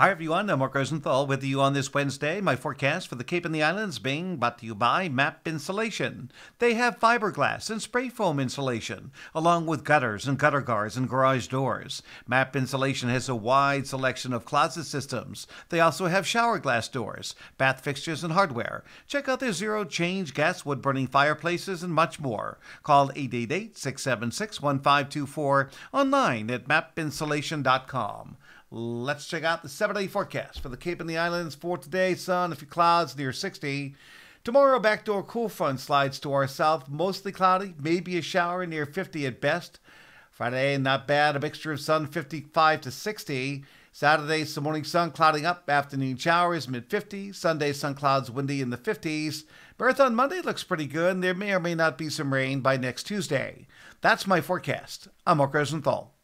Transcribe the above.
Hi, everyone. I'm Mark Rosenthal with you on this Wednesday. My forecast for the Cape and the Islands being brought to you by MAP Insulation. They have fiberglass and spray foam insulation, along with gutters and gutter guards and garage doors. MAP Insulation has a wide selection of closet systems. They also have shower glass doors, bath fixtures, and hardware. Check out their zero change gas wood burning fireplaces and much more. Call 888 676 1524 online at mapinsulation.com. Let's check out the seven day forecast for the Cape and the Islands for today. Sun, a few clouds near 60. Tomorrow, backdoor cool front slides to our south, mostly cloudy, maybe a shower near 50 at best. Friday, not bad, a mixture of sun 55 to 60. Saturday, some morning sun clouding up, afternoon showers mid 50s. Sunday, sun clouds windy in the 50s. Marathon Monday looks pretty good, and there may or may not be some rain by next Tuesday. That's my forecast. I'm Mark Rosenthal.